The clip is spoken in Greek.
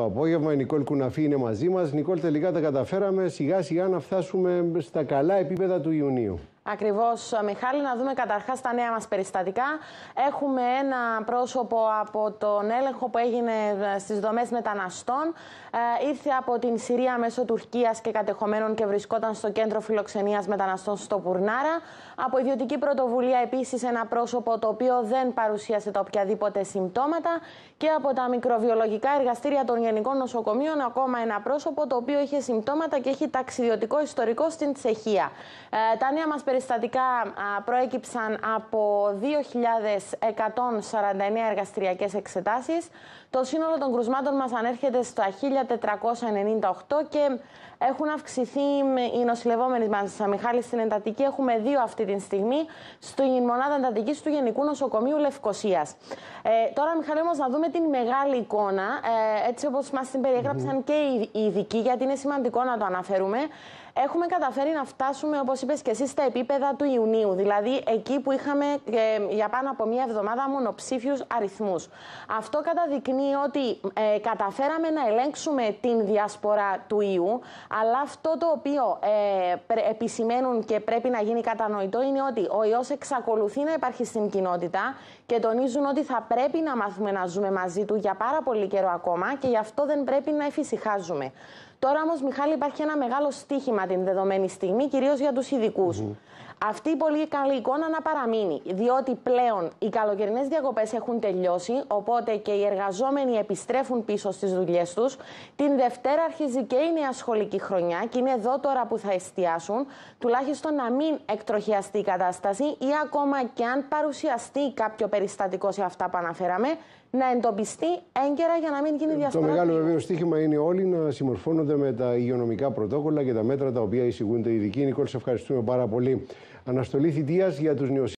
Το απόγευμα η Νικόλ Κουναφή είναι μαζί μας. Νικόλ τελικά τα καταφέραμε σιγά σιγά να φτάσουμε στα καλά επίπεδα του Ιουνίου. Ακριβώς, ε, Μιχάλη, να δούμε καταρχάς τα νέα μας περιστατικά. Έχουμε ένα πρόσωπο από τον έλεγχο που έγινε ε, στις δομές μεταναστών. Ε, ήρθε από την Συρία μέσω Τουρκίας και κατεχομένων και βρισκόταν στο κέντρο φιλοξενίας μεταναστών στο Πουρνάρα. Από ιδιωτική πρωτοβουλία, επίσης, ένα πρόσωπο το οποίο δεν παρουσίασε τα οποιαδήποτε συμπτώματα. Και από τα μικροβιολογικά εργαστήρια των Γενικών Νοσοκομείων, ακόμα ένα πρόσωπο το οποίο είχε συμπτώματα και έχει ταξιδιωτικό ιστορικό στην Τσεχία. Ε, τα νέα μας περιστατικά περιστατικά προέκυψαν από 2.149 εργαστηριακές εξετάσεις. Το σύνολο των κρουσμάτων μας ανέρχεται στα 1.498 και έχουν αυξηθεί οι νοσηλευόμενοι μας. Μιχάλη στην εντατική έχουμε δύο αυτή τη στιγμή, στην μονάδα εντατικής του Γενικού Νοσοκομείου Λευκοσίας. Ε, τώρα, Μιχάλη, όμως να δούμε την μεγάλη εικόνα, ε, έτσι όπως μας την περιέγραψαν και οι ειδικοί, γιατί είναι σημαντικό να το αναφέρουμε. Έχουμε καταφέρει να φτάσουμε, όπως είπες και εσύ, στα επίπεδα επίπεδα του Ιουνίου, δηλαδή εκεί που είχαμε ε, για πάνω από μία εβδομάδα μονοψήφιους αριθμούς. Αυτό καταδεικνύει ότι ε, καταφέραμε να ελέγξουμε την διασπορά του ιού, αλλά αυτό το οποίο ε, επισημαίνουν και πρέπει να γίνει κατανοητό είναι ότι ο ιός εξακολουθεί να υπάρχει στην κοινότητα και τονίζουν ότι θα πρέπει να μάθουμε να ζούμε μαζί του για πάρα πολύ καιρό ακόμα και γι' αυτό δεν πρέπει να εφησυχάζουμε. Τώρα όμως, Μιχάλη, υπάρχει ένα μεγάλο στίχημα την δεδομένη στιγμή, κυρίως για τους ειδικούς. Mm-hmm. Αυτή η πολύ καλή εικόνα να παραμείνει, διότι πλέον οι καλοκαιρινές διακοπές έχουν τελειώσει, οπότε και οι εργαζόμενοι επιστρέφουν πίσω στις δουλειές τους. Την Δευτέρα αρχίζει και η νέα σχολική χρονιά, και είναι εδώ τώρα που θα εστιάσουν, τουλάχιστον να μην εκτροχιαστεί η κατάσταση ή ακόμα και αν παρουσιαστεί κάποιο περιστατικό σε αυτά που αναφέραμε, να εντοπιστεί έγκαιρα για να μην γίνει ε, διασπορά. Το μεγάλο βεβαίω στίχημα είναι όλοι να συμμορφώνονται με τα υγειονομικά πρωτόκολλα και τα μέτρα τα οποία εισηγούνται ειδικοί. Νικόλ, σε ευχαριστούμε πάρα πολύ. Αναστολή θητείας για τους νεοσύνδεσμους.